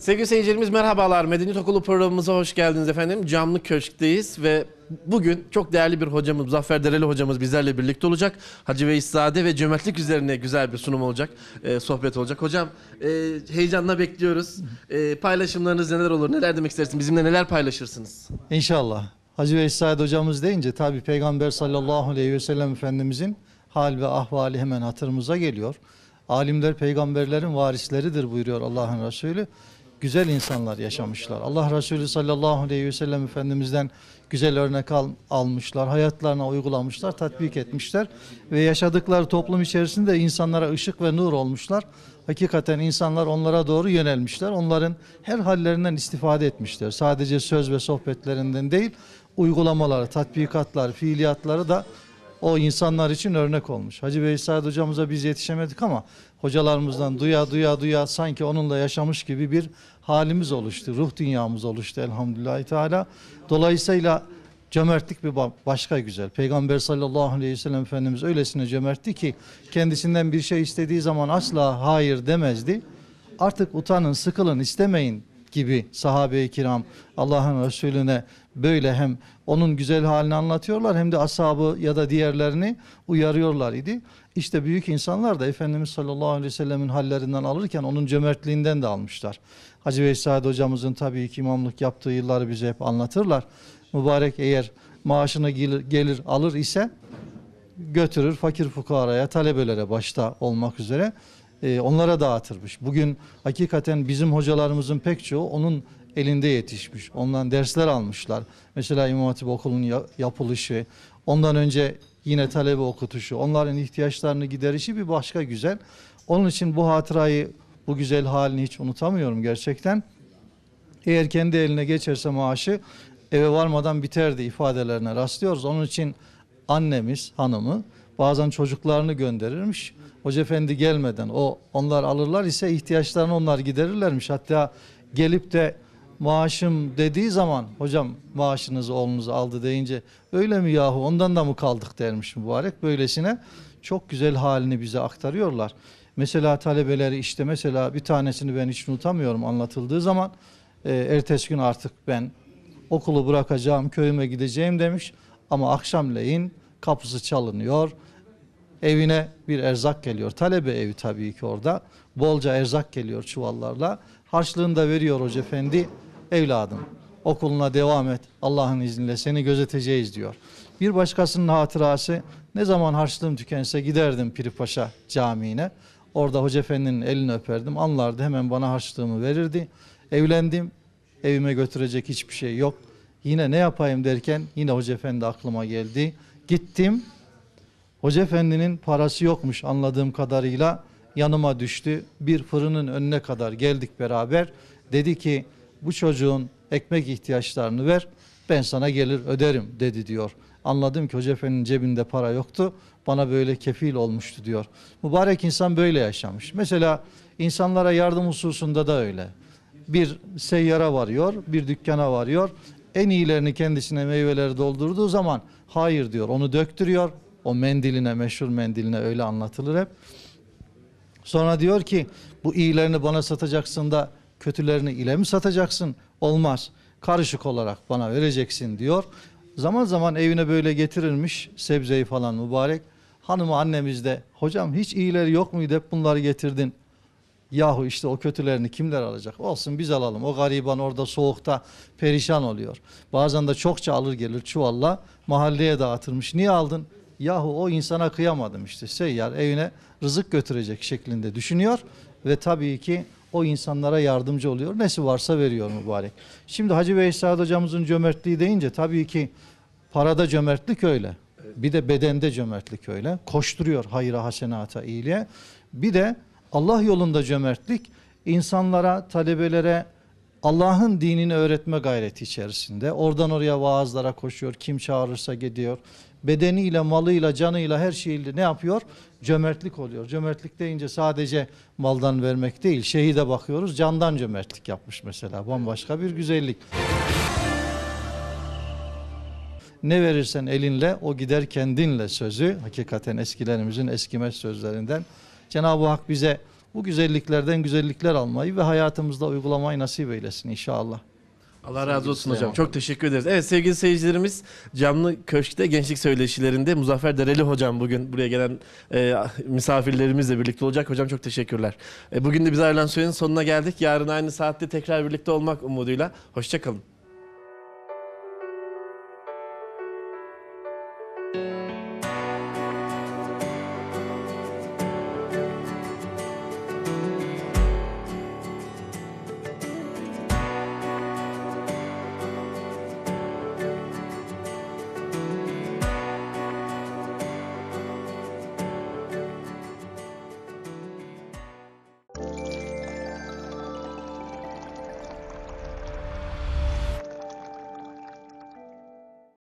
Sevgili seyircilerimiz merhabalar. Medeniyet Okulu programımıza hoş geldiniz efendim. Camlı Köşk'teyiz ve bugün çok değerli bir hocamız, Zafer Dereli hocamız bizlerle birlikte olacak. Hacı ve Veysade ve cömertlik üzerine güzel bir sunum olacak, e, sohbet olacak. Hocam e, heyecanla bekliyoruz. E, paylaşımlarınız neler olur, neler demek istersiniz? Bizimle neler paylaşırsınız? İnşallah. Hacı ve Veysade hocamız deyince tabi Peygamber sallallahu aleyhi ve sellem Efendimizin hal ve ahvali hemen hatırımıza geliyor. Alimler peygamberlerin varisleridir buyuruyor Allah'ın Resulü güzel insanlar yaşamışlar. Allah Resulü sallallahu aleyhi ve sellem Efendimiz'den güzel örnek al, almışlar, hayatlarına uygulamışlar, tatbik etmişler ve yaşadıkları toplum içerisinde insanlara ışık ve nur olmuşlar. Hakikaten insanlar onlara doğru yönelmişler. Onların her hallerinden istifade etmişler. Sadece söz ve sohbetlerinden değil, uygulamaları, tatbikatlar, fiiliyatları da o insanlar için örnek olmuş. Hacı Veysel hocamıza biz yetişemedik ama hocalarımızdan duya duya duya sanki onunla yaşamış gibi bir halimiz oluştu. Ruh dünyamız oluştu Elhamdülillah teala. Dolayısıyla cömertlik bir başka güzel. Peygamber sallallahu aleyhi ve sellem Efendimiz öylesine cömertti ki kendisinden bir şey istediği zaman asla hayır demezdi. Artık utanın, sıkılın, istemeyin gibi sahabe-i kiram Allah'ın Resulüne böyle hem onun güzel halini anlatıyorlar hem de ashabı ya da diğerlerini uyarıyorlar idi. İşte büyük insanlar da Efendimiz sallallahu aleyhi ve sellemin hallerinden alırken onun cömertliğinden de almışlar. Hacı Veysade hocamızın tabii ki imamlık yaptığı yılları bize hep anlatırlar. Mübarek eğer maaşını gelir, gelir alır ise götürür fakir fukaraya, talebelere başta olmak üzere e, onlara dağıtırmış. Bugün hakikaten bizim hocalarımızın pek çoğu onun elinde yetişmiş. Ondan dersler almışlar. Mesela İmam Hatip Okulu'nun yapılışı, ondan önce yine talebe okutuşu, onların ihtiyaçlarını giderişi bir başka güzel. Onun için bu hatırayı, bu güzel halini hiç unutamıyorum gerçekten. Eğer kendi eline geçerse maaşı eve varmadan biterdi ifadelerine rastlıyoruz. Onun için annemiz, hanımı bazen çocuklarını gönderirmiş. Hoca efendi gelmeden o onlar alırlar ise ihtiyaçlarını onlar giderirlermiş. Hatta gelip de maaşım dediği zaman hocam maaşınızı oğlunuz aldı deyince öyle mi yahu ondan da mı kaldık dermiş mübarek böylesine çok güzel halini bize aktarıyorlar. Mesela talebeleri işte mesela bir tanesini ben hiç unutamıyorum anlatıldığı zaman e, ertesi gün artık ben okulu bırakacağım köyüme gideceğim demiş ama akşamleyin kapısı çalınıyor evine bir erzak geliyor. Talebe evi tabii ki orada. Bolca erzak geliyor çuvallarla. Harçlığını da veriyor hoca efendi. Evladım okuluna devam et. Allah'ın izniyle seni gözeteceğiz diyor. Bir başkasının hatırası ne zaman harçlığım tükense giderdim Piripaşa Camii'ne. Orada Hoca Efendi'nin elini öperdim. Anlardı hemen bana harçlığımı verirdi. Evlendim. Evime götürecek hiçbir şey yok. Yine ne yapayım derken yine Hoca Efendi aklıma geldi. Gittim Hoca Efendi'nin parası yokmuş anladığım kadarıyla yanıma düştü. Bir fırının önüne kadar geldik beraber. Dedi ki bu çocuğun ekmek ihtiyaçlarını ver ben sana gelir öderim dedi diyor. Anladım ki Hoca Efendi'nin cebinde para yoktu bana böyle kefil olmuştu diyor. Mübarek insan böyle yaşamış. Mesela insanlara yardım hususunda da öyle. Bir seyyara varıyor, bir dükkana varıyor. En iyilerini kendisine meyveleri doldurduğu zaman hayır diyor onu döktürüyor o mendiline, meşhur mendiline öyle anlatılır hep. Sonra diyor ki bu iyilerini bana satacaksın da kötülerini ile mi satacaksın? Olmaz. Karışık olarak bana vereceksin diyor. Zaman zaman evine böyle getirilmiş sebzeyi falan mübarek. Hanımı annemiz de hocam hiç iyileri yok muydu hep bunları getirdin. Yahu işte o kötülerini kimler alacak? Olsun biz alalım. O gariban orada soğukta perişan oluyor. Bazen de çokça alır gelir çuvalla mahalleye dağıtırmış. Niye aldın? yahu o insana kıyamadım işte seyyar evine rızık götürecek şeklinde düşünüyor ve tabii ki o insanlara yardımcı oluyor. Nesi varsa veriyor mübarek. Şimdi Hacı Bey Veysel hocamızın cömertliği deyince tabii ki parada cömertlik öyle. Bir de bedende cömertlik öyle. Koşturuyor hayra, hasenata, iyiliğe. Bir de Allah yolunda cömertlik insanlara, talebelere, Allah'ın dinini öğretme gayreti içerisinde. Oradan oraya vaazlara koşuyor, kim çağırırsa gidiyor. Bedeniyle, malıyla, canıyla, her şeyiyle ne yapıyor? Cömertlik oluyor. Cömertlik deyince sadece maldan vermek değil, şehide bakıyoruz, candan cömertlik yapmış mesela. Bambaşka bir güzellik. Ne verirsen elinle, o gider kendinle sözü. Hakikaten eskilerimizin eskime sözlerinden. Cenab-ı Hak bize bu güzelliklerden güzellikler almayı ve hayatımızda uygulamayı nasip eylesin inşallah. Allah razı olsun hocam. Çok teşekkür ederiz. Evet sevgili seyircilerimiz Camlı Köşk'te gençlik söyleşilerinde Muzaffer Dereli hocam bugün buraya gelen e, misafirlerimizle birlikte olacak. Hocam çok teşekkürler. E, bugün de biz ayrılan sürenin sonuna geldik. Yarın aynı saatte tekrar birlikte olmak umuduyla. Hoşçakalın.